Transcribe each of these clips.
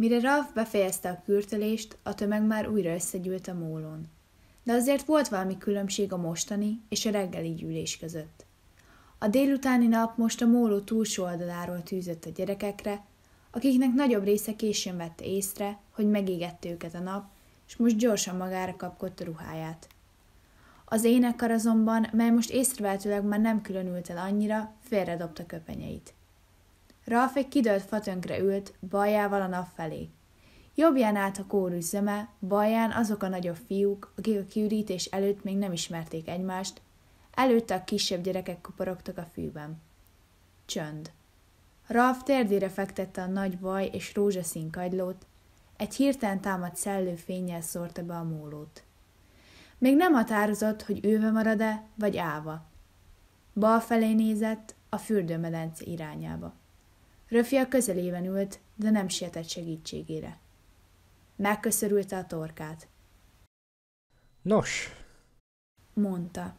Mire Ralph befejezte a kürtölést, a tömeg már újra összegyűlt a mólon. De azért volt valami különbség a mostani és a reggeli gyűlés között. A délutáni nap most a móló túlsó oldaláról tűzött a gyerekekre, akiknek nagyobb része későn vette észre, hogy megégette őket a nap, és most gyorsan magára kapkodta ruháját. Az énekar azonban, mely most észrevehetőleg már nem különült el annyira, félredobta köpenyeit. Ralf egy kidőlt fatönkre ült, baljával a nap felé. Jobbján állt a kórus zöme, balján azok a nagyobb fiúk, akik a kiürítés előtt még nem ismerték egymást, előtte a kisebb gyerekek kuporogtak a fűben. Csönd. Ralf térdére fektette a nagy baj és rózsaszín kagylót, egy hirtelen támadt szellő fényjel szórta be a mólót. Még nem határozott, hogy őve marad-e, vagy állva. Bal felé nézett, a fürdőmedence irányába a közelében ült, de nem sietett segítségére. Megköszörülte a torkát. Nos, mondta,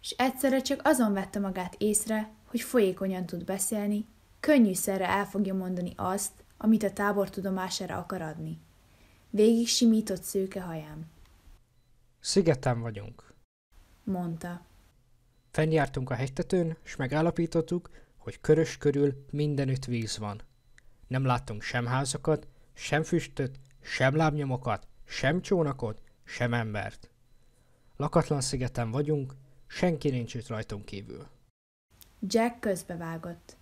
és egyszerre csak azon vette magát észre, hogy folyékonyan tud beszélni, könnyűszerre el fogja mondani azt, amit a tábor tudomására akar adni. Végig simított szőke hajám. Szigeten vagyunk, mondta. Fennjártunk a hegytetőn, és megállapítottuk, hogy körös körül mindenütt víz van. Nem láttunk sem házakat, sem füstöt, sem lábnyomokat, sem csónakot, sem embert. Lakatlan szigeten vagyunk, senki nincs itt rajtunk kívül. Jack közbevágott.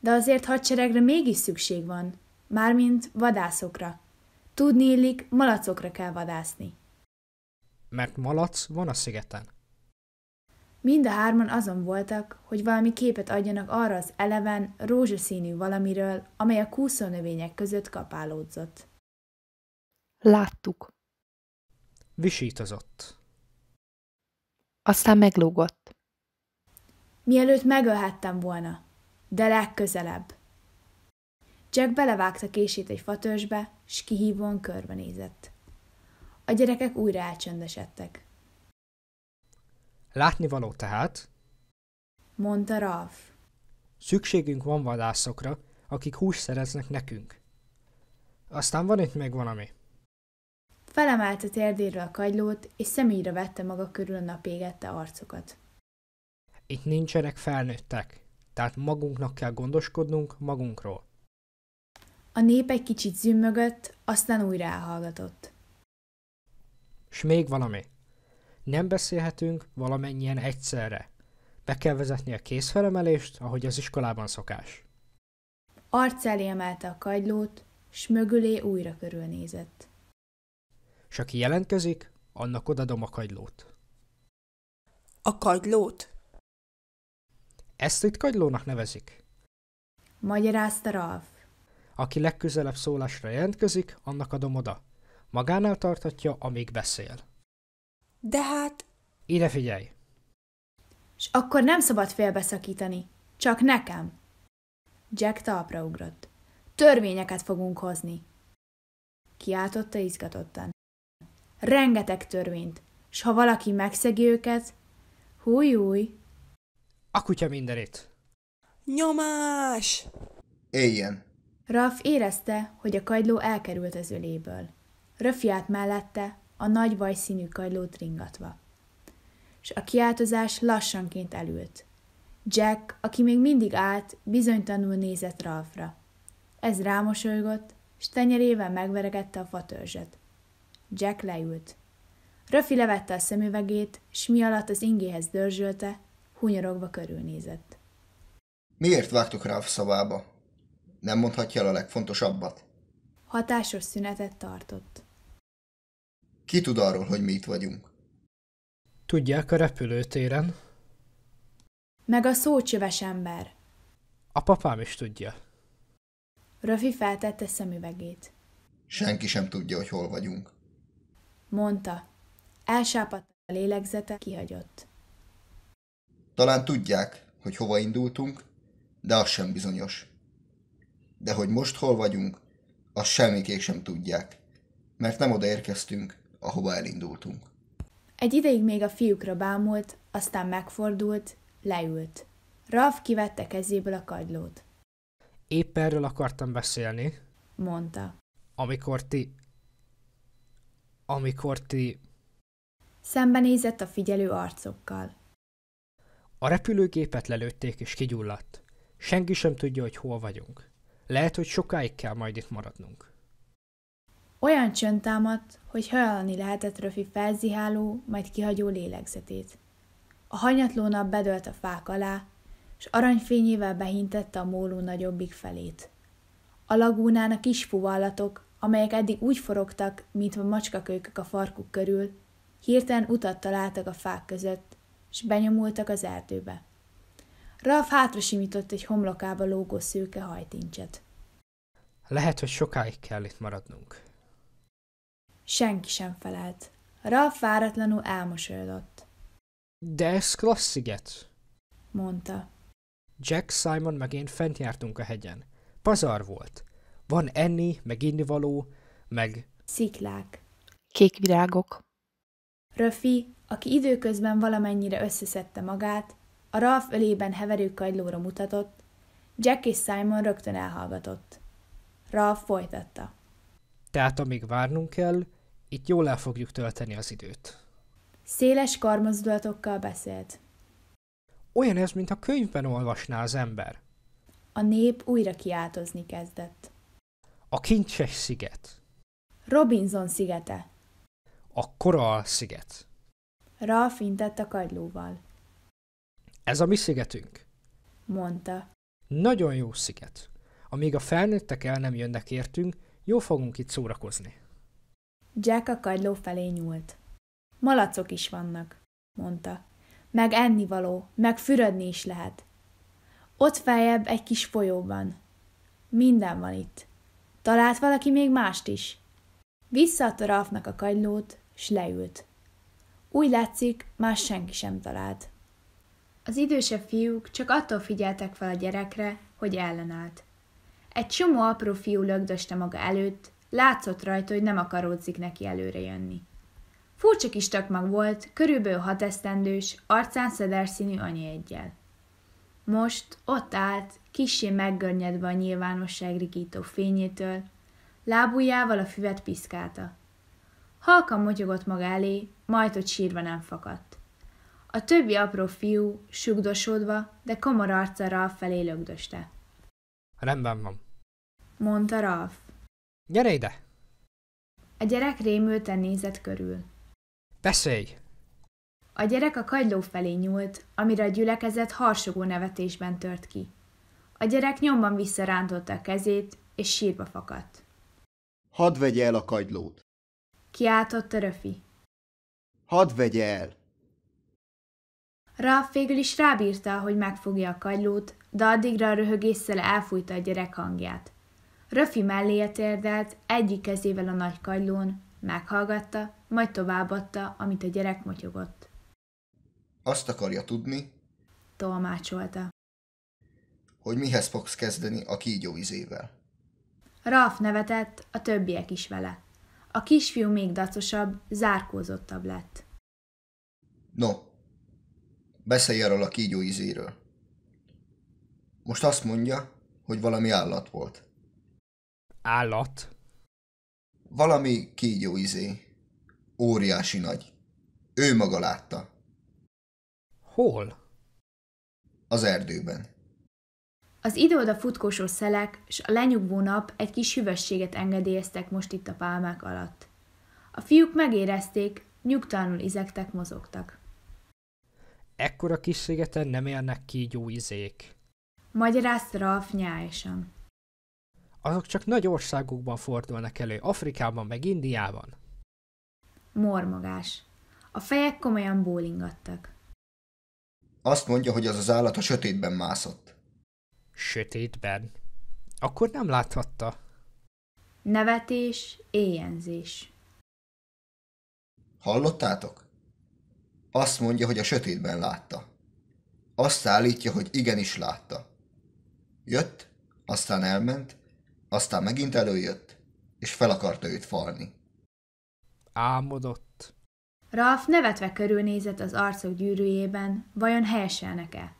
De azért hadseregre mégis szükség van, mármint vadászokra. Tudni illik, malacokra kell vadászni. Mert malac van a szigeten. Mind a hárman azon voltak, hogy valami képet adjanak arra az eleven, rózsaszínű valamiről, amely a kúszónövények között kapálódzott. Láttuk. Visítozott. Aztán meglógott. Mielőtt megölhettem volna, de legközelebb. Jack belevágta kését egy fatörzsbe, s kihívóan körbenézett. A gyerekek újra elcsöndesedtek. Látnivaló tehát, mondta Ralf. Szükségünk van vadászokra, akik hús szereznek nekünk. Aztán van itt még valami. a térdéről a kagylót, és személyre vette maga körül a napégette arcokat. Itt nincsenek felnőttek, tehát magunknak kell gondoskodnunk magunkról. A nép egy kicsit zümmögött, aztán újra elhallgatott. S még valami. Nem beszélhetünk valamennyien egyszerre. Be kell vezetni a kézfelemelést, ahogy az iskolában szokás. Arc elé emelte a kagylót, s mögülé újra körülnézett. S aki jelentkezik, annak odadom a kagylót. A kagylót? Ezt itt kagylónak nevezik. Magyarázta Ralf. Aki legközelebb szólásra jelentkezik, annak adom oda. Magánál tartatja, amíg beszél. De hát... Ide figyelj! És akkor nem szabad félbeszakítani. Csak nekem. Jack talpra ugrott. Törvényeket fogunk hozni. Kiáltotta izgatottan. Rengeteg törvényt, s ha valaki megszegi őket, húj, húj. A kutya mindenit. Nyomás! Éljen! Raf érezte, hogy a kagyló elkerült az öléből. Röfiát mellette, a nagy vajszínű kajlót ringatva. És a kiáltozás lassanként elült. Jack, aki még mindig állt, bizonytanul nézett Ralfra. Ez rámosolygott, s tenyerével megveregette a fatörzset. Jack leült. Röfi levette a szemüvegét, s mi alatt az ingéhez dörzsölte, hunyorogva körülnézett. Miért vágtuk a szavába? Nem mondhatja el a legfontosabbat? Hatásos szünetet tartott. Ki tud arról, hogy mi itt vagyunk? Tudják a repülőtéren. Meg a szócsöves ember. A papám is tudja. Röfi feltette szemüvegét. Senki sem tudja, hogy hol vagyunk. Mondta. Elsápadt a lélegzete, kihagyott. Talán tudják, hogy hova indultunk, de az sem bizonyos. De hogy most hol vagyunk, azt semmikék sem tudják, mert nem oda érkeztünk, ahova elindultunk. Egy ideig még a fiúkra bámult, aztán megfordult, leült. Ralf kivette kezéből a kagylót. Épp erről akartam beszélni, mondta. Amikor ti... Amikor ti... Szembenézett a figyelő arcokkal. A repülőgépet lelőtték és kigyulladt. Senki sem tudja, hogy hol vagyunk. Lehet, hogy sokáig kell majd itt maradnunk. Olyan csönd támadt, hogy hallani lehetett Röfi felziháló, majd kihagyó lélegzetét. A hanyatló nap bedölt a fák alá, s aranyfényével behintette a móló nagyobbik felét. A lagúnán a kis fuvallatok, amelyek eddig úgy forogtak, mint a macskakölykök a farkuk körül, hirtelen utat találtak a fák között, és benyomultak az erdőbe. Ralf hátra simított egy homlokába lógó szőke hajtincset. Lehet, hogy sokáig kell itt maradnunk, Senki sem felelt. Ralf váratlanul elmosolyodott. De ez klassziget, mondta. Jack, Simon meg én fent jártunk a hegyen. Pazar volt. Van enni, meg innivaló, meg... Sziklák. Kék virágok. Röfi, aki időközben valamennyire összeszedte magát, a Ralf ölében heverő kagylóra mutatott, Jack és Simon rögtön elhallgatott. Ralf folytatta. Tehát amíg várnunk kell, itt jól el fogjuk tölteni az időt. Széles karmozdulatokkal beszélt. Olyan ez, mintha könyvben olvasná az ember. A nép újra kiáltozni kezdett. A kincses sziget. Robinson szigete. A koral sziget. Ralph intett a kagylóval. Ez a mi szigetünk, mondta. Nagyon jó sziget. Amíg a felnőttek el nem jönnek értünk, jó fogunk itt szórakozni. Jack a kagyló felé nyúlt. Malacok is vannak, mondta. Meg ennivaló, meg fürödni is lehet. Ott feljebb egy kis folyóban. Minden van itt. Talált valaki még mást is? Visszaadta Ralfnak a kagylót, s leült. Úgy látszik, más senki sem talált. Az idősebb fiúk csak attól figyeltek fel a gyerekre, hogy ellenállt. Egy csomó apró fiú lögdöste maga előtt, Látszott rajta, hogy nem akaródzik neki előre jönni. Furcsa kis takmag volt, körülbelül hat esztendős, arcán szederszínű egyel. Most ott állt, kissé meggörnyedve a nyilvánosság rigító fényétől, lábujjával a füvet piszkálta. Halkan motyogott maga elé, majd ott sírva nem fakadt. A többi apró fiú, sugdosodva, de komor arccal Ralf felé lögdöste. Rendben van, mondta Ralf. Gyere ide! A gyerek rémülten nézett körül. Beszélj! A gyerek a kagyló felé nyúlt, amire a gyülekezet harsogó nevetésben tört ki. A gyerek nyomban visszarántotta a kezét, és sírba fakadt. Hadd vegye el a kagylót! Kiáltotta Röfi. Hadd vegye el! Ralf végül is rábírta, hogy megfogja a kagylót, de addigra a röhögésszel elfújta a gyerek hangját. Röfi mellé térdelt, hát egyik kezével a nagy kagylón, meghallgatta, majd továbbadta, amit a gyerek motyogott. Azt akarja tudni, tolmácsolta, hogy mihez fogsz kezdeni a kígyóizével. Ralf nevetett, a többiek is vele. A kisfiú még dacosabb, zárkózottabb lett. No, beszélj arról a kígyóizéről. Most azt mondja, hogy valami állat volt állat. Valami kígyó izé. Óriási nagy. Ő maga látta. Hol? Az erdőben. Az idő a futkósó szelek és a lenyugvó nap egy kis hüvességet engedélyeztek most itt a pálmák alatt. A fiúk megérezték, nyugtalanul izektek, mozogtak. Ekkora kis szigeten nem élnek kígyó izék. Magyarázta Ralf nyájsan azok csak nagy országokban fordulnak elő, Afrikában meg Indiában. Mormogás. A fejek komolyan bólingattak. Azt mondja, hogy az az állat a sötétben mászott. Sötétben? Akkor nem láthatta. Nevetés, éjenzés. Hallottátok? Azt mondja, hogy a sötétben látta. Azt állítja, hogy igenis látta. Jött, aztán elment, aztán megint előjött, és fel akarta őt falni. Álmodott. Ralf nevetve körülnézett az arcok gyűrűjében, vajon helyeselnek-e?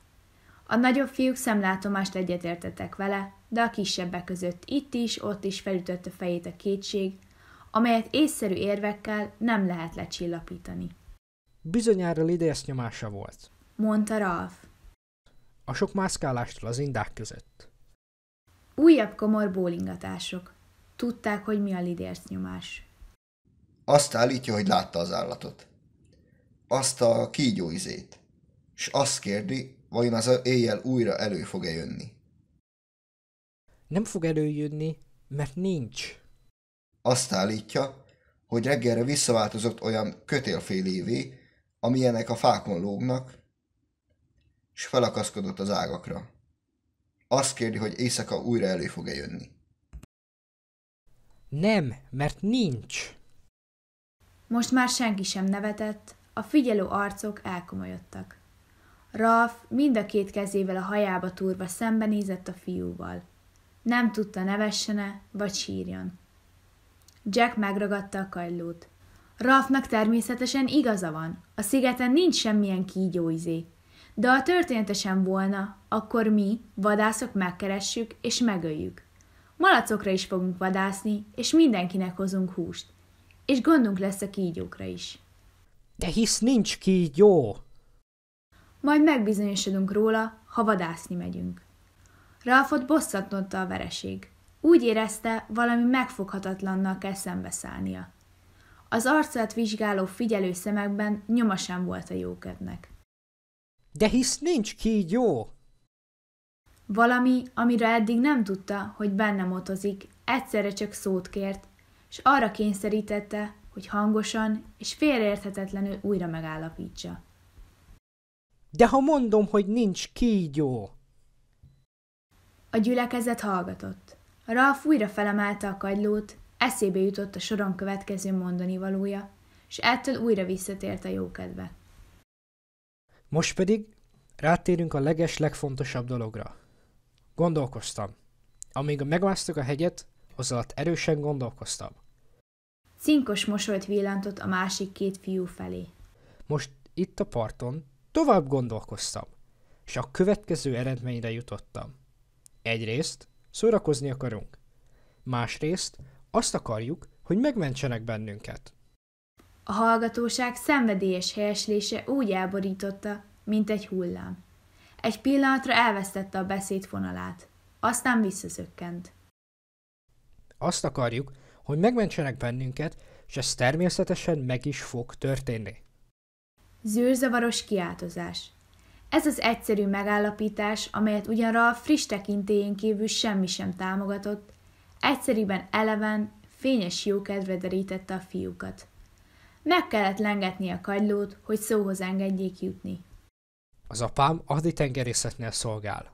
A nagyobb fiúk szemlátomást egyetértettek vele, de a kisebbek között itt is, ott is felütötte fejét a kétség, amelyet észszerű érvekkel nem lehet lecsillapítani. Bizonyára lidész nyomása volt, mondta Ralf. A sok mászkálástól az indák között. Újabb komor bólingatások. Tudták, hogy mi a nyomás. Azt állítja, hogy látta az állatot. Azt a kígyóizét. És azt kérdi, vajon az éjjel újra elő fog-e jönni. Nem fog előjönni, mert nincs. Azt állítja, hogy reggelre visszaváltozott olyan kötélfélévé, amilyenek a fákon lógnak, és felakaszkodott az ágakra. Azt kérdi, hogy éjszaka újra elő fog-e jönni. Nem, mert nincs. Most már senki sem nevetett, a figyelő arcok elkomolyodtak. Ralf mind a két kezével a hajába turva szembenézett a fiúval. Nem tudta nevessene, vagy sírjon. Jack megragadta a kajlót. Ralfnak természetesen igaza van, a szigeten nincs semmilyen kígyóizé, de ha történetesen volna, akkor mi, vadászok, megkeressük és megöljük. Malacokra is fogunk vadászni, és mindenkinek hozunk húst. És gondunk lesz a kígyókra is. De hisz nincs kígyó! Majd megbizonyosodunk róla, ha vadászni megyünk. Ralfot bosszantotta a vereség. Úgy érezte, valami megfoghatatlannak kell szembeszállnia. Az arcát vizsgáló figyelő szemekben nyoma sem volt a jókednek. De hisz nincs kígyó! Valami, amire eddig nem tudta, hogy benne motozik, egyszerre csak szót kért, és arra kényszerítette, hogy hangosan és félreérthetetlenül újra megállapítsa. De ha mondom, hogy nincs kígyó! A gyülekezet hallgatott. Ralf újra felemelte a kagylót, eszébe jutott a soron következő mondani valója, és ettől újra visszatért a jókedve. Most pedig rátérünk a leges, legfontosabb dologra. Gondolkoztam. Amíg megmásztuk a hegyet, az alatt erősen gondolkoztam. Cinkos mosolyt villantott a másik két fiú felé. Most itt a parton tovább gondolkoztam, és a következő eredményre jutottam. Egyrészt szórakozni akarunk, másrészt azt akarjuk, hogy megmentsenek bennünket. A hallgatóság szenvedélyes helyeslése úgy elborította, mint egy hullám. Egy pillanatra elvesztette a beszéd fonalát, aztán visszaszökkent. Azt akarjuk, hogy megmentsenek bennünket, és ez természetesen meg is fog történni. Zűrzavaros kiáltozás. Ez az egyszerű megállapítás, amelyet ugyanra a friss tekintélyén kívül semmi sem támogatott, egyszerűen eleven, fényes jókedvre derítette a fiúkat. Meg kellett lengetni a kagylót, hogy szóhoz engedjék jutni. Az apám haditengerészetnél szolgál.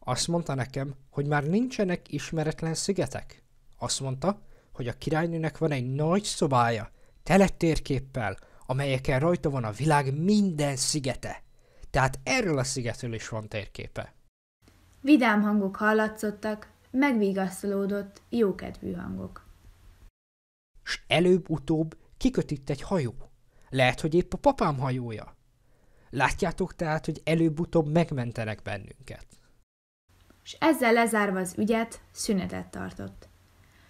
Azt mondta nekem, hogy már nincsenek ismeretlen szigetek. Azt mondta, hogy a királynőnek van egy nagy szobája, tele térképpel, amelyeken rajta van a világ minden szigete. Tehát erről a szigetről is van térképe. Vidám hangok hallatszottak, megvigasztalódott, jókedvű hangok. S előbb-utóbb Kiköt itt egy hajó. Lehet, hogy épp a papám hajója. Látjátok tehát, hogy előbb-utóbb megmentenek bennünket. És ezzel lezárva az ügyet, szünetet tartott.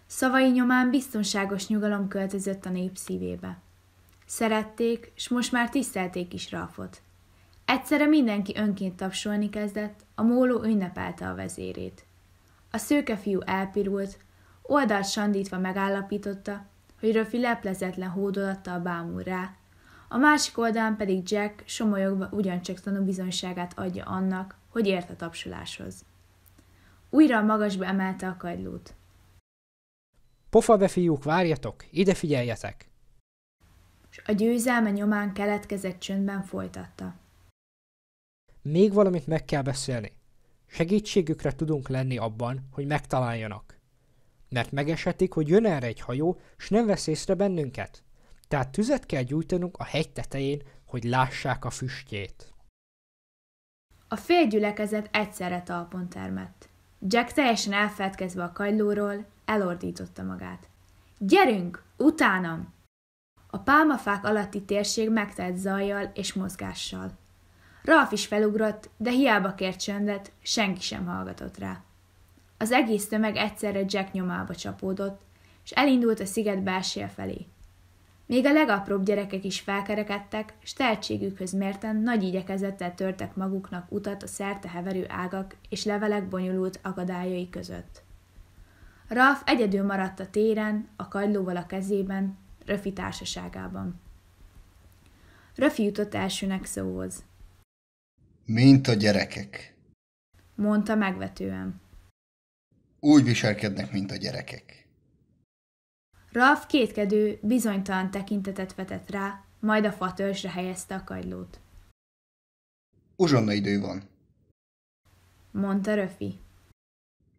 Szavai nyomán biztonságos nyugalom költözött a nép szívébe. Szerették, és most már tisztelték is Ralfot. Egyszerre mindenki önként tapsolni kezdett, a móló ünnepelte a vezérét. A szőke fiú elpirult, oldalt sandítva megállapította, hogy Röfi leplezetlen hódolattal bámul rá. A másik oldalán pedig Jack somolyogva ugyancsak bizonyságát adja annak, hogy ért a tapsoláshoz. Újra a magasba emelte a kagylót. Pofa be fiúk, várjatok, ide figyeljetek! És a győzelme nyomán keletkezett csöndben folytatta. Még valamit meg kell beszélni. Segítségükre tudunk lenni abban, hogy megtaláljanak mert megesetik, hogy jön erre egy hajó, s nem vesz észre bennünket. Tehát tüzet kell gyújtanunk a hegy tetején, hogy lássák a füstjét. A gyülekezet egyszerre talpon termett. Jack teljesen elfeledkezve a kajlóról, elordította magát. Gyerünk, utánam! A pálmafák alatti térség megtelt zajjal és mozgással. Ralf is felugrott, de hiába kért csöndet, senki sem hallgatott rá. Az egész tömeg egyszerre Jack nyomába csapódott, és elindult a sziget belső felé. Még a legapróbb gyerekek is felkerekedtek, és tehetségükhöz mérten nagy igyekezettel törtek maguknak utat a szerte heverő ágak és levelek bonyolult akadályai között. Ralph egyedül maradt a téren, a kagylóval a kezében, Röfi társaságában. Röfi jutott elsőnek szóhoz. Mint a gyerekek, mondta megvetően. Úgy viselkednek, mint a gyerekek. Ralf kétkedő, bizonytalan tekintetet vetett rá, majd a fatörzsre helyezte a kagylót. Uzsonna idő van, mondta Röfi.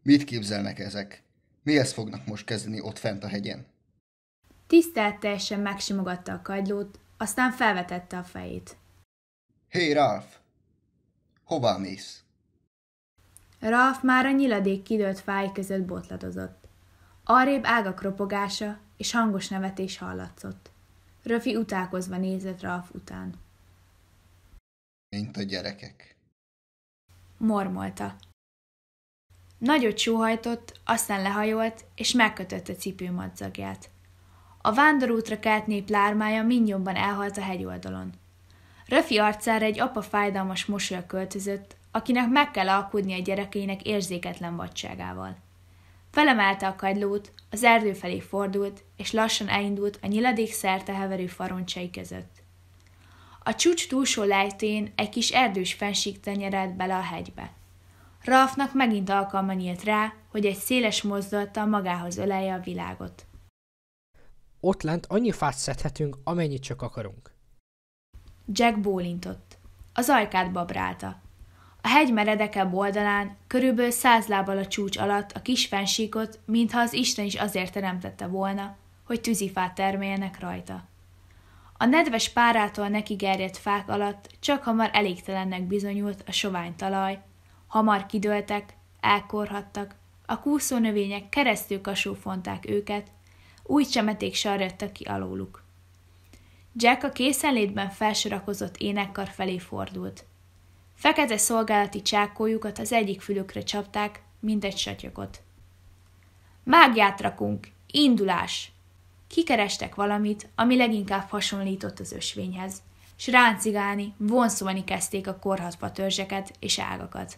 Mit képzelnek ezek? Mi ezt fognak most kezdeni ott fent a hegyen? Tisztelt teljesen megsimogatta a kagylót, aztán felvetette a fejét. Hé, hey, Ralf! Hová mész? Ralf már a nyiladék kidőlt fáj között botladozott. Arrébb ágak ropogása és hangos nevetés hallatszott. Röfi utálkozva nézett Ralf után. Mint a gyerekek. Mormolta. Nagyot sóhajtott, aztán lehajolt, és megkötötte cipő madzagját. A vándorútra kelt nép lármája mindjobban elhalt a hegyoldalon. Röfi arcára egy apa fájdalmas mosoly költözött, akinek meg kell alkudni a gyerekeinek érzéketlen vadságával. Felemelte a kagylót, az erdő felé fordult, és lassan elindult a nyiladék szerte heverő faroncsai között. A csúcs túlsó lejtén egy kis erdős fenség tenyerelt bele a hegybe. Ralfnak megint alkalma nyílt rá, hogy egy széles mozdulattal magához ölelje a világot. Ott lent annyi fát szedhetünk, amennyit csak akarunk. Jack bólintott. Az ajkát babrálta, a hegy meredekebb oldalán, körülbelül száz lábbal a csúcs alatt a kis fensíkot, mintha az Isten is azért teremtette volna, hogy tűzifát termeljenek rajta. A nedves párától neki gerjedt fák alatt csak hamar elégtelennek bizonyult a sovány talaj, hamar kidőltek, elkorhattak, a kúszó növények keresztül kasúfonták őket, új csemeték sarjadtak ki alóluk. Jack a készenlétben felsorakozott énekkar felé fordult. Fekete szolgálati csákójukat az egyik fülükre csapták, mint egy satyokot. Mágját rakunk! Indulás! Kikerestek valamit, ami leginkább hasonlított az ösvényhez, s ráncigálni, vonszolni kezdték a korhatva törzseket és ágakat.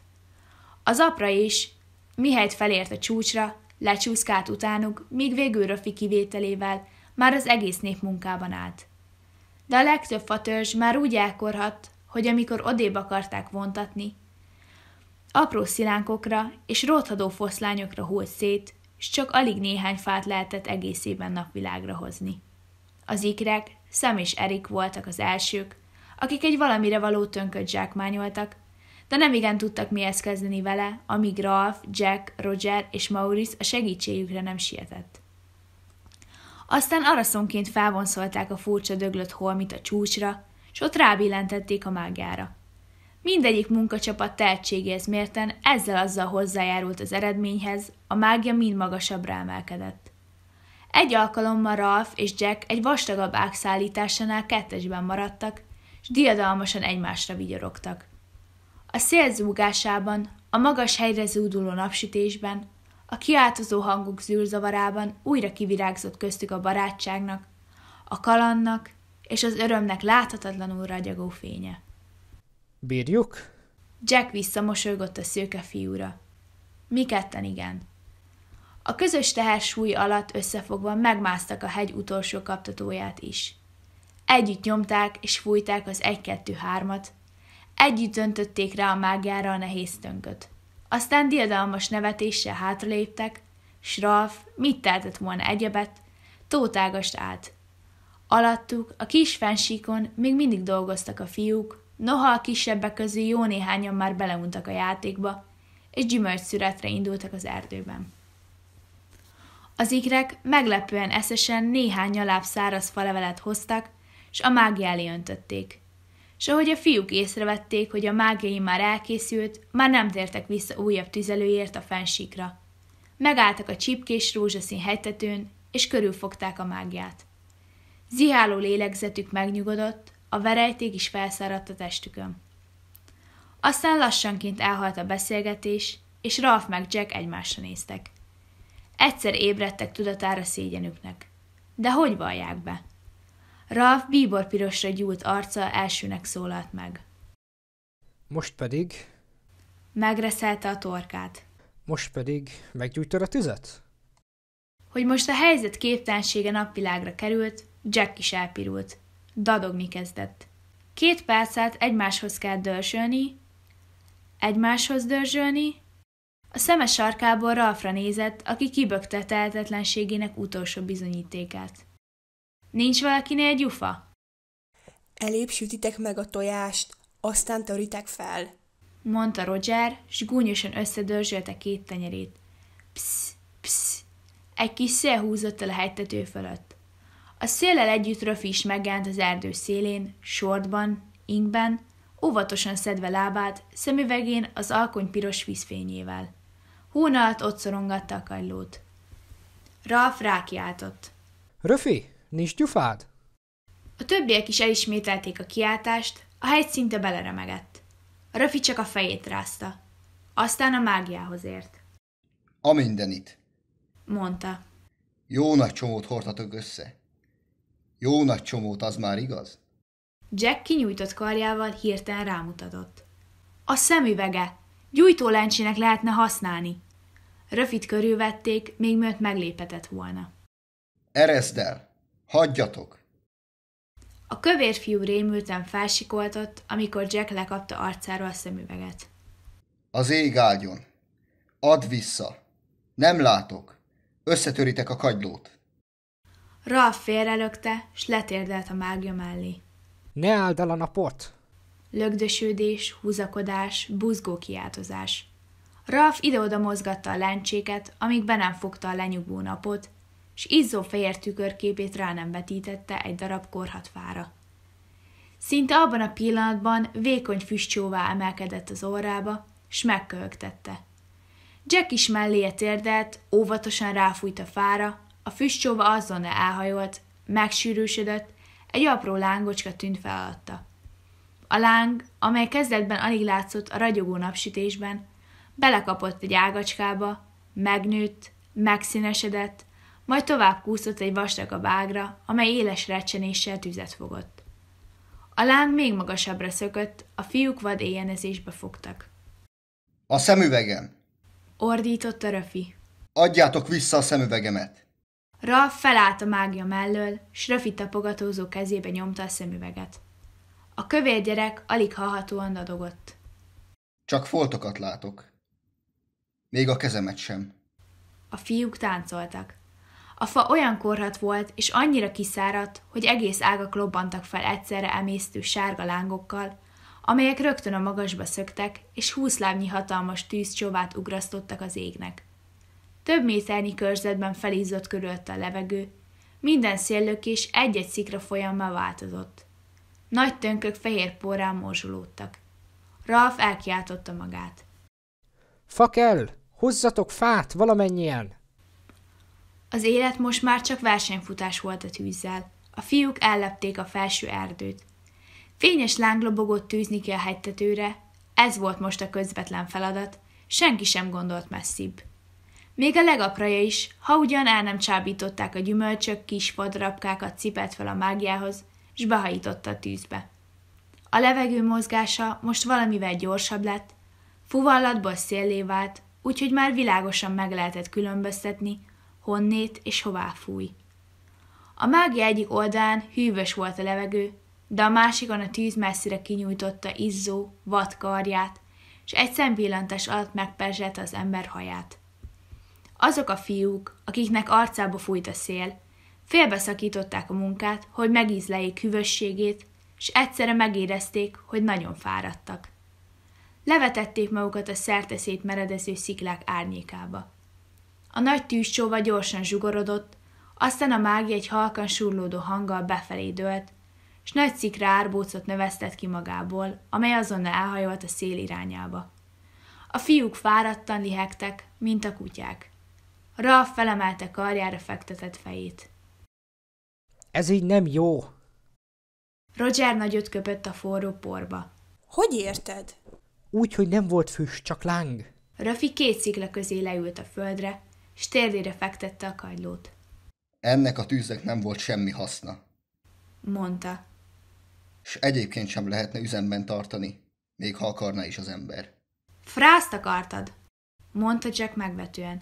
Az apra is, mihelyt felért a csúcsra, lecsúszkált utánuk, míg végül Röfi kivételével már az egész nép munkában állt. De a legtöbb fatörzs már úgy elkorhat, hogy amikor odébb akarták vontatni, apró szilánkokra és rothadó foszlányokra hult szét, és csak alig néhány fát lehetett egészében napvilágra hozni. Az ikrek, Sam és Erik voltak az elsők, akik egy valamire való tönköt zsákmányoltak, de nem igen tudtak mihez kezdeni vele, amíg Ralph, Jack, Roger és Maurice a segítségükre nem sietett. Aztán araszonként felvonszolták a furcsa döglött holmit a csúcsra, és ott rábillentették a mágjára. Mindegyik munkacsapat tehetségéhez mérten ezzel azzal hozzájárult az eredményhez, a mágia mind magasabbra emelkedett. Egy alkalommal Ralph és Jack egy vastagabb ág szállításánál kettesben maradtak, és diadalmasan egymásra vigyorogtak. A szél zúgásában, a magas helyre zúduló napsütésben, a kiáltozó hangok zűrzavarában újra kivirágzott köztük a barátságnak, a kalannak és az örömnek láthatatlanul ragyogó fénye. Bírjuk? Jack visszamosolygott a szőke fiúra. Mi ketten igen. A közös teher súly alatt összefogva megmásztak a hegy utolsó kaptatóját is. Együtt nyomták és fújták az egy-kettő-hármat, együtt öntötték rá a mágiára a nehéz tönköt. Aztán diadalmas nevetéssel hátraléptek, s Ralf, mit teltett volna egyebet, tótágast át, Alattuk, a kis fensíkon még mindig dolgoztak a fiúk, noha a kisebbek közül jó néhányan már beleuntak a játékba, és gyümölcs szüretre indultak az erdőben. Az ikrek meglepően eszesen néhány nyaláb száraz falevelet hoztak, s a mágia elé öntötték. S ahogy a fiúk észrevették, hogy a mágiai már elkészült, már nem tértek vissza újabb tüzelőért a fensíkra. Megálltak a csipkés rózsaszín hegytetőn, és körülfogták a mágiát. Ziháló lélegzetük megnyugodott, a verejték is felszáradt a testükön. Aztán lassanként elhalt a beszélgetés, és Ralph meg Jack egymásra néztek. Egyszer ébredtek tudatára szégyenüknek. De hogy vallják be? Ralph pirosra gyúlt arca elsőnek szólalt meg. Most pedig... Megreszelte a torkát. Most pedig meggyújtod a tüzet? Hogy most a helyzet képtelensége napvilágra került, Jack is elpirult. Dadogni kezdett. Két percet egymáshoz kell dörzsölni, egymáshoz dörzsölni. A szeme sarkából Ralfra nézett, aki kibökte tehetetlenségének utolsó bizonyítékát. Nincs valakinél egy ufa? Elébb sütitek meg a tojást, aztán töritek fel, mondta Roger, s gúnyosan összedörzsölte két tenyerét. Psz, psz, egy kis szél húzott el a hegytető fölött. A széllel együtt Röfi is megjelent az erdő szélén, sortban, inkben, óvatosan szedve lábát, szemüvegén az alkony piros vízfényével. Hóna alatt ott szorongatta a kajlót. Ralf rákiáltott. Röfi, nincs gyufád? A többiek is elismételték a kiáltást, a hegy szinte beleremegett. A Röfi csak a fejét rázta. Aztán a mágiához ért. A mindenit, mondta. Jó nagy csomót hordhatok össze. Jó nagy csomót, az már igaz? Jack kinyújtott karjával hirtelen rámutatott. A szemüvege! Gyújtólencsének lehetne használni. Röfit körülvették, még mielőtt meglépetett volna. Erezd el! Hagyjatok! A kövér fiú rémülten felsikoltott, amikor Jack lekapta arcáról a szemüveget. Az ég áldjon! Add vissza! Nem látok! Összetöritek a kagylót! Ralf félrelökte, s letérdelt a mágia mellé. Ne áld el a napot! Lögdösődés, húzakodás, buzgó kiáltozás. Ralf ide-oda mozgatta a lencséket, amíg be nem fogta a lenyugvó napot, s izzó fehér tükörképét rá nem vetítette egy darab korhat fára. Szinte abban a pillanatban vékony füstcsóvá emelkedett az orrába, s megköhögtette. Jack is melléje térdelt, óvatosan ráfújt a fára, a füstcsóva azonnal elhajolt, megsűrűsödött, egy apró lángocska tűnt fel alatta. A láng, amely kezdetben alig látszott a ragyogó napsütésben, belekapott egy ágacskába, megnőtt, megszínesedett, majd tovább kúszott egy vastagabb ágra, amely éles recsenéssel tüzet fogott. A láng még magasabbra szökött, a fiúk vad éjjenezésbe fogtak. A szemüvegem! Ordította a röfi. Adjátok vissza a szemüvegemet! Ra felállt a mágia mellől, s Röfi tapogatózó kezébe nyomta a szemüveget. A kövér gyerek alig hallhatóan dadogott. Csak foltokat látok. Még a kezemet sem. A fiúk táncoltak. A fa olyan korhat volt, és annyira kiszáradt, hogy egész ágak lobbantak fel egyszerre emésztő sárga lángokkal, amelyek rögtön a magasba szöktek, és húsz lábnyi hatalmas tűzcsóvát ugrasztottak az égnek. Több méternyi körzetben felizzott körülött a levegő, minden széllökés egy-egy szikra folyammá változott. Nagy tönkök fehér porrá morzsolódtak. Ralf elkiáltotta magát. Fa kell! Hozzatok fát valamennyien! Az élet most már csak versenyfutás volt a tűzzel. A fiúk ellepték a felső erdőt. Fényes lánglobogott tűzni ki a hegytetőre, ez volt most a közvetlen feladat, senki sem gondolt messzibb. Még a legapraja is, ha ugyan el nem csábították a gyümölcsök, kis podrabkákat cipelt fel a mágiához, és behajította a tűzbe. A levegő mozgása most valamivel gyorsabb lett, fuvallatból széllé vált, úgyhogy már világosan meg lehetett különböztetni, honnét és hová fúj. A mágia egyik oldalán hűvös volt a levegő, de a másikon a tűz messzire kinyújtotta izzó, vad karját, és egy szempillantás alatt megperzselte az ember haját. Azok a fiúk, akiknek arcába fújt a szél, félbeszakították a munkát, hogy megízleljék hűvösségét, és egyszerre megérezték, hogy nagyon fáradtak. Levetették magukat a szerteszét meredező sziklák árnyékába. A nagy tűzcsóva gyorsan zsugorodott, aztán a mágia egy halkan surlódó hanggal befelé dőlt, s nagy szikra árbócot növesztett ki magából, amely azonnal elhajolt a szél irányába. A fiúk fáradtan lihegtek, mint a kutyák. Ra felemelte karjára fektetett fejét. Ez így nem jó. Roger nagyot köpött a forró porba. Hogy érted? Úgy, hogy nem volt füst, csak láng. Rafi két szikla közé leült a földre, és térdére fektette a kagylót. Ennek a tűznek nem volt semmi haszna, mondta. És egyébként sem lehetne üzemben tartani, még ha akarna is az ember. Frászt akartad, mondta Jack megvetően.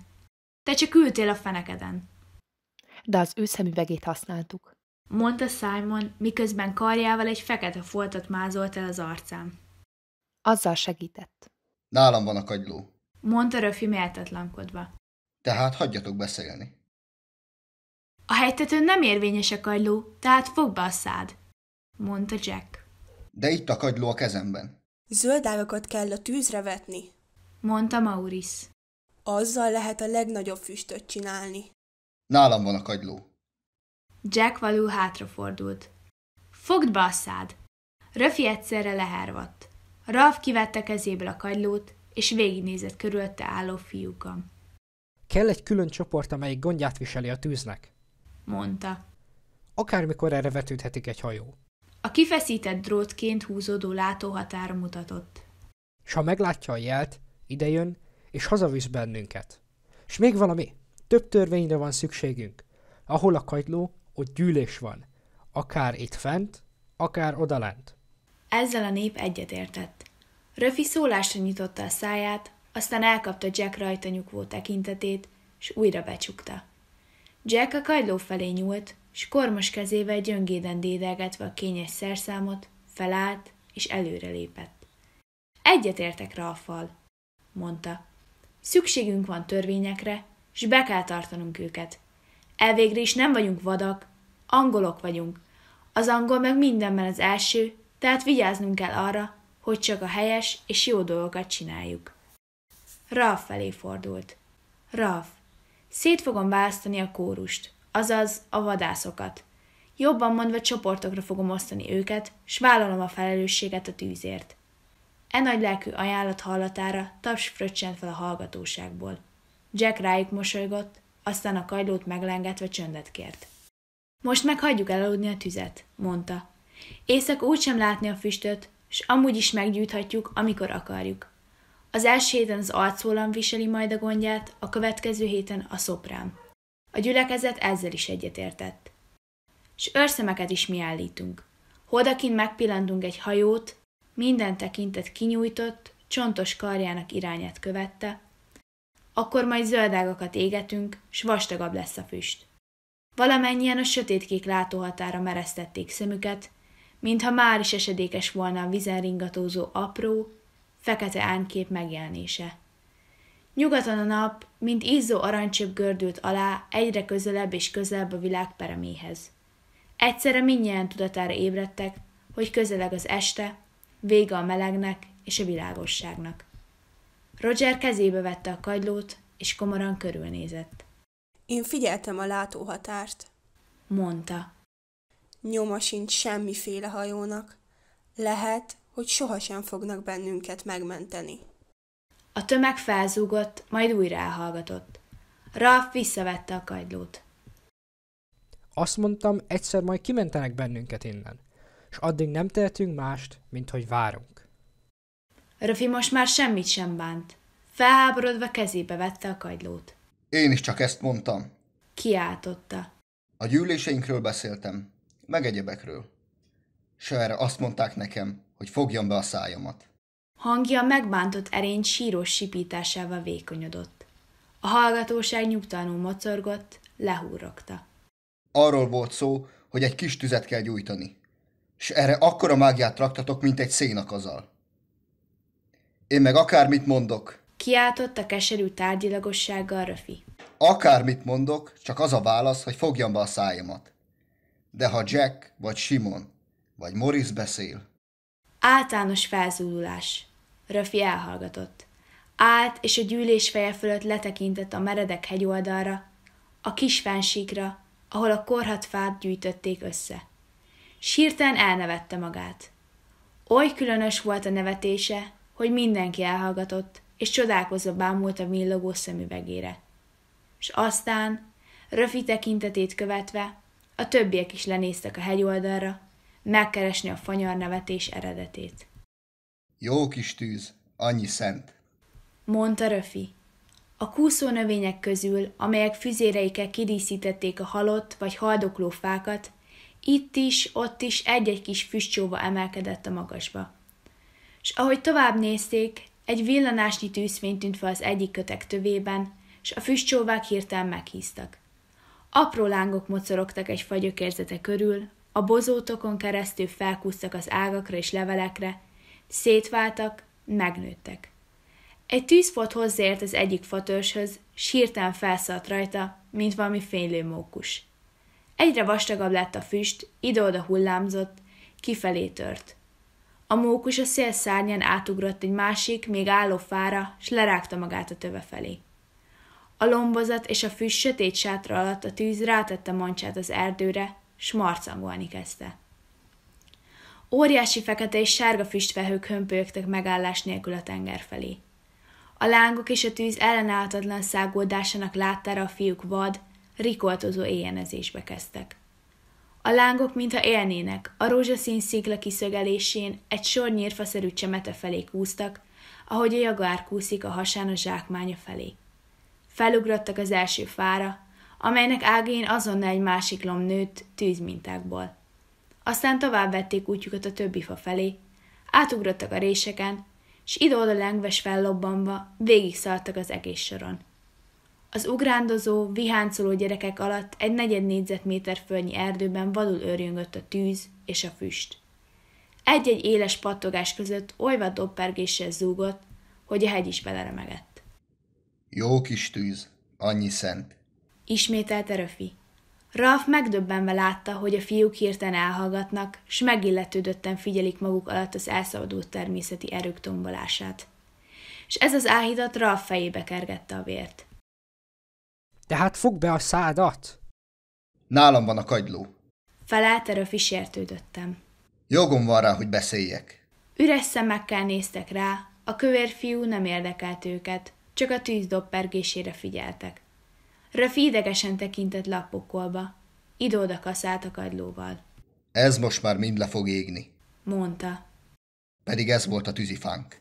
Te csak ültél a fenekeden. De az ő szemüvegét használtuk. Mondta Simon, miközben karjával egy fekete foltot mázolt el az arcám. Azzal segített. Nálam van a kagyló. Mondta Röfi méltatlankodva. Tehát hagyjatok beszélni. A helytetőn nem érvényes a kagyló, tehát fogd be a szád, mondta Jack. De itt a kagyló a kezemben. Zöld ágakat kell a tűzre vetni, mondta Maurice. Azzal lehet a legnagyobb füstöt csinálni. Nálam van a kagyló. Jack való hátrafordult. Fogd be a szád! Röfi egyszerre lehervadt. Ralf kivette kezéből a kagylót, és végignézett körülötte álló fiúkon. Kell egy külön csoport, amelyik gondját viseli a tűznek, mondta. Akármikor erre vetődhetik egy hajó. A kifeszített drótként húzódó látóhatára mutatott. S ha meglátja a jelt, idejön, és hazavisz bennünket. És még valami, több törvényre van szükségünk. Ahol a kajtló, ott gyűlés van. Akár itt fent, akár odalent. Ezzel a nép egyetértett. Röfi szólásra nyitotta a száját, aztán elkapta Jack rajta nyugvó tekintetét, és újra becsukta. Jack a kagyló felé nyúlt, s kormos kezével gyöngéden dédelgetve a kényes szerszámot, felállt, és lépett. Egyetértek fal, mondta. Szükségünk van törvényekre, s be kell tartanunk őket. Elvégre is nem vagyunk vadak, angolok vagyunk. Az angol meg mindenben az első, tehát vigyáznunk kell arra, hogy csak a helyes és jó dolgokat csináljuk. Ralf felé fordult. Ralf, szét fogom választani a kórust, azaz a vadászokat. Jobban mondva csoportokra fogom osztani őket, s vállalom a felelősséget a tűzért. E nagy lelkű ajánlat hallatára taps fröccsent fel a hallgatóságból. Jack rájuk mosolygott, aztán a kajlót meglengetve csöndet kért. Most meg hagyjuk elaludni a tüzet, mondta. Észak úgy sem látni a füstöt, s amúgy is meggyújthatjuk, amikor akarjuk. Az első héten az arcólam viseli majd a gondját, a következő héten a szoprám. A gyülekezet ezzel is egyetértett. S őrszemeket is mi állítunk. Holdakin megpillantunk egy hajót, minden tekintet kinyújtott, csontos karjának irányát követte, akkor majd zöldágakat égetünk, s vastagabb lesz a füst. Valamennyien a sötétkék látóhatára mereztették szemüket, mintha már is esedékes volna a vizen ringatózó apró, fekete ánkép megjelenése. Nyugaton a nap, mint izzó aranycsöp gördült alá, egyre közelebb és közelebb a világ pereméhez. Egyszerre mindjárt tudatára ébredtek, hogy közeleg az este, vége a melegnek és a világosságnak. Roger kezébe vette a kagylót, és komoran körülnézett. Én figyeltem a látóhatárt, mondta. Nyoma sincs semmiféle hajónak. Lehet, hogy sohasem fognak bennünket megmenteni. A tömeg felzúgott, majd újra elhallgatott. Ralf visszavette a kagylót. Azt mondtam, egyszer majd kimentenek bennünket innen és addig nem tehetünk mást, mint hogy várunk. Röfi most már semmit sem bánt. Felháborodva kezébe vette a kagylót. Én is csak ezt mondtam. Kiáltotta. A gyűléseinkről beszéltem, meg egyebekről. S erre azt mondták nekem, hogy fogjam be a szájamat. Hangja megbántott erény síros sipításával vékonyodott. A hallgatóság nyugtalanul mocorgott, lehúrogta. Arról volt szó, hogy egy kis tüzet kell gyújtani és erre akkora mágiát raktatok, mint egy szénakazal. Én meg akármit mondok. Kiáltott a keserű tárgyilagossággal Röfi. Akármit mondok, csak az a válasz, hogy fogjam be a szájamat. De ha Jack, vagy Simon, vagy Morris beszél... Általános felzúdulás. Röfi elhallgatott. Állt, és a gyűlés feje fölött letekintett a meredek hegyoldalra, a kis fensíkra, ahol a korhat fát gyűjtötték össze. Sírtán elnevette magát. Oly különös volt a nevetése, hogy mindenki elhallgatott, és csodálkozva bámult a villogó szemüvegére. És aztán, röfi tekintetét követve, a többiek is lenéztek a hegyoldalra, megkeresni a fanyar nevetés eredetét. Jó kis tűz, annyi szent, mondta Röfi. A kúszó növények közül, amelyek füzéreikkel kidíszítették a halott vagy haldokló fákat, itt is, ott is egy-egy kis füstcsóva emelkedett a magasba. És ahogy tovább nézték, egy villanásnyi tűzfény tűnt fel az egyik kötek tövében, és a füstcsóvák hirtelen meghíztak. Apró lángok mocorogtak egy fagyökérzete körül, a bozótokon keresztül felkúsztak az ágakra és levelekre, szétváltak, megnőttek. Egy tűzfot hozzáért az egyik fatörshöz, s hirtelen felszállt rajta, mint valami fénylő mókus. Egyre vastagabb lett a füst, ide-oda hullámzott, kifelé tört. A mókus a szél szárnyán átugrott egy másik, még álló fára, s lerágta magát a töve felé. A lombozat és a füst sötét sátra alatt a tűz rátette mancsát az erdőre, s marcangolni kezdte. Óriási fekete és sárga füstfehők hömpölyögtek megállás nélkül a tenger felé. A lángok és a tűz ellenállhatatlan szágódásának láttára a fiúk vad, rikoltozó éjjenezésbe kezdtek. A lángok, mintha élnének, a rózsaszín szikla kiszögelésén egy sor nyírfaszerű csemete felé kúztak, ahogy a jaguár kúszik a hasán a zsákmánya felé. Felugrottak az első fára, amelynek ágén azonnal egy másik lom nőtt tűzmintákból. Aztán tovább vették útjukat a többi fa felé, átugrottak a réseken, s ide-oda lengves fellobbanva végig az egész soron. Az ugrándozó, viháncoló gyerekek alatt egy negyed négyzetméter fölnyi erdőben vadul őrjöngött a tűz és a füst. Egy-egy éles pattogás között olyva dobpergéssel zúgott, hogy a hegy is beleremegett. Jó kis tűz, annyi szent. Ismételte Röfi. Ralf megdöbbenve látta, hogy a fiúk hirtelen elhallgatnak, s megilletődötten figyelik maguk alatt az elszabadult természeti erők tombolását. És ez az áhítat Ralf fejébe kergette a vért. Tehát fog be a szádat! Nálam van a kagyló. Felállterő fisértődöttem. Jogom van rá, hogy beszéljek. Üres szemekkel néztek rá, a kövér fiú nem érdekelt őket, csak a tűz doppergésére figyeltek. Röfi idegesen tekintett lappokolba. a Idóda kaszált a kagylóval. Ez most már mind le fog égni, mondta. Pedig ez volt a tűzifánk.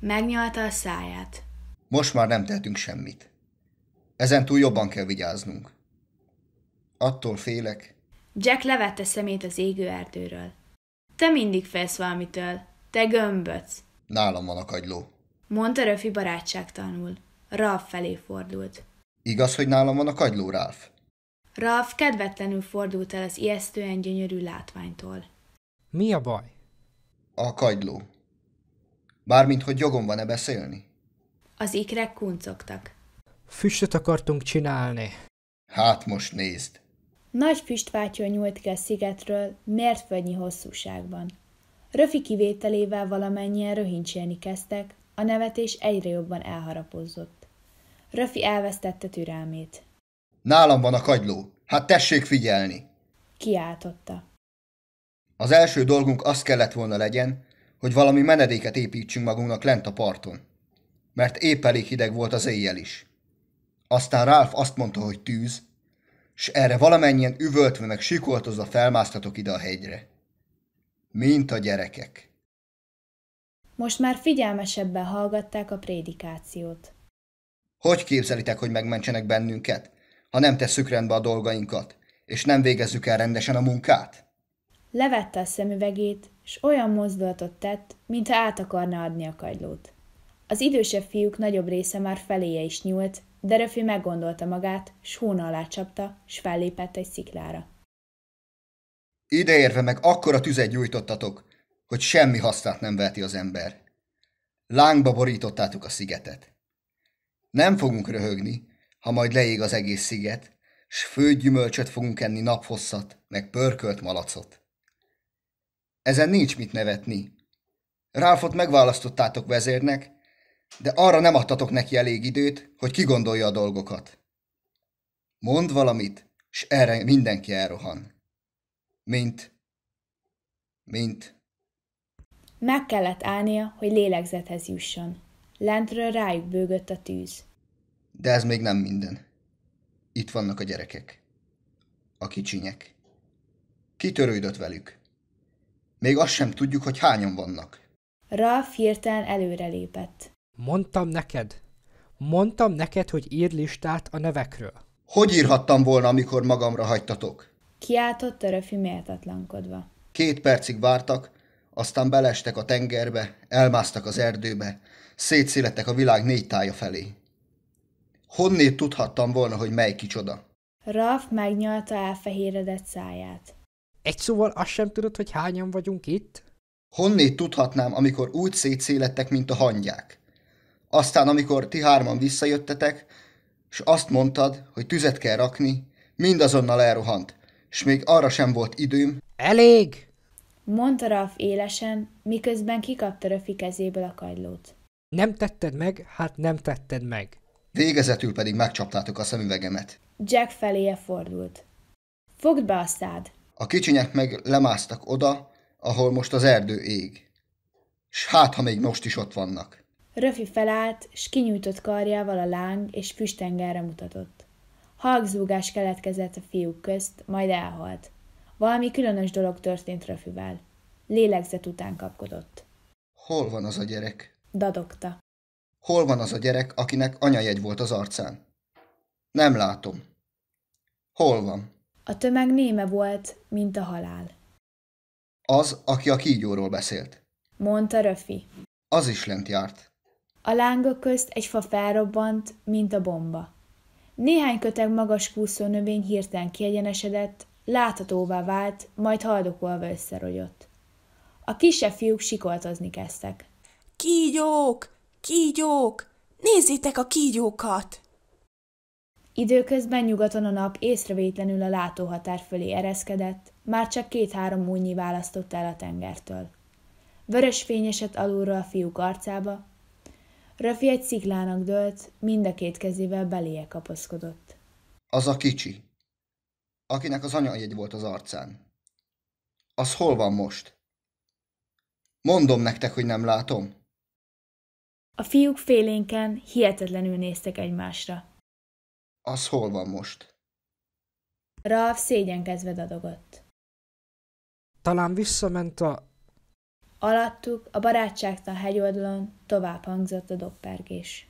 Megnyalta a száját. Most már nem tehetünk semmit. Ezen túl jobban kell vigyáznunk. Attól félek. Jack levette szemét az égő erdőről. Te mindig félsz valamitől. Te gömböc. Nálam van a kagyló. Mondta Röfi barátságtanul. Ralph felé fordult. Igaz, hogy nálam van a kagyló, Ralph? Ralph kedvetlenül fordult el az ijesztően gyönyörű látványtól. Mi a baj? A kagyló. Bármint, hogy jogom van-e beszélni? Az ikrek kuncogtak. Füstöt akartunk csinálni. Hát most nézd. Nagy füstvátyon nyúlt ki a szigetről, mértföldnyi hosszúságban. Röfi kivételével valamennyien röhincsélni kezdtek, a nevetés egyre jobban elharapozott. Röfi elvesztette türelmét. Nálam van a kagyló, hát tessék figyelni! Kiáltotta. Az első dolgunk az kellett volna legyen, hogy valami menedéket építsünk magunknak lent a parton. Mert épp elég hideg volt az éjjel is. Aztán Ralph azt mondta, hogy tűz, s erre valamennyien üvöltve meg sikoltozva felmásztatok ide a hegyre. Mint a gyerekek. Most már figyelmesebben hallgatták a prédikációt. Hogy képzelitek, hogy megmentsenek bennünket, ha nem tesszük rendbe a dolgainkat, és nem végezzük el rendesen a munkát? Levette a szemüvegét, és olyan mozdulatot tett, mintha át akarna adni a kagylót. Az idősebb fiúk nagyobb része már feléje is nyúlt, de Röfi meggondolta magát, s hóna alá csapta, s fellépett egy sziklára. Ideérve meg akkora tüzet gyújtottatok, hogy semmi hasznát nem veti az ember. Lángba borítottátok a szigetet. Nem fogunk röhögni, ha majd leég az egész sziget, s főgyümölcsöt fogunk enni naphosszat, meg pörkölt malacot. Ezen nincs mit nevetni. Ráfot megválasztottátok vezérnek, de arra nem adtatok neki elég időt, hogy kigondolja a dolgokat. Mond valamit, s erre mindenki elrohan. Mint. Mint. Meg kellett állnia, hogy lélegzethez jusson. Lentről rájuk bőgött a tűz. De ez még nem minden. Itt vannak a gyerekek. A kicsinyek. Kitörődött velük. Még azt sem tudjuk, hogy hányan vannak. Ralf hirtelen előrelépett. Mondtam neked. Mondtam neked, hogy ír listát a nevekről. Hogy írhattam volna, amikor magamra hagytatok? Kiáltott Töröfi méltatlankodva. Két percig vártak, aztán belestek a tengerbe, elmásztak az erdőbe, szétszélettek a világ négy tája felé. Honnét tudhattam volna, hogy mely kicsoda? Raf megnyalta elfehéredett száját. Egy szóval azt sem tudod, hogy hányan vagyunk itt? Honnét tudhatnám, amikor úgy szétszélettek, mint a hangyák? Aztán, amikor ti hárman visszajöttetek, és azt mondtad, hogy tüzet kell rakni, mindazonnal elrohant, és még arra sem volt időm. Elég! Mondta Raf élesen, miközben kikapta Röfi kezéből a kagylót. Nem tetted meg, hát nem tetted meg. Végezetül pedig megcsaptátok a szemüvegemet. Jack feléje fordult. Fogd be a szád! A kicsinyek meg lemásztak oda, ahol most az erdő ég. S hát, ha még most is ott vannak. Röfi felállt, s kinyújtott karjával a láng és füstengelre mutatott. Halkzúgás keletkezett a fiúk közt, majd elhalt. Valami különös dolog történt Röfivel. Lélegzet után kapkodott. Hol van az a gyerek? Dadogta. Hol van az a gyerek, akinek anyajegy volt az arcán? Nem látom. Hol van? A tömeg néme volt, mint a halál. Az, aki a kígyóról beszélt. Mondta Röfi. Az is lent járt. A lángok közt egy fa felrobbant, mint a bomba. Néhány köteg magas kúszó növény hirtelen kiegyenesedett, láthatóvá vált, majd haldokolva összerogyott. A kisebb fiúk sikoltozni kezdtek. Kígyók! Kígyók! Nézzétek a kígyókat! Időközben nyugaton a nap észrevétlenül a látóhatár fölé ereszkedett, már csak két-három múlnyi választott el a tengertől. Vörös fény alulra a fiúk arcába, Röfi egy sziklának dőlt, mind a két kezével beléje kapaszkodott. Az a kicsi, akinek az anyajegy volt az arcán. Az hol van most? Mondom nektek, hogy nem látom. A fiúk félénken hihetetlenül néztek egymásra. Az hol van most? Ralf szégyenkezve dadogott. Talán visszament a Alattuk, a barátságtan hegyoldalon tovább hangzott a dobpergés.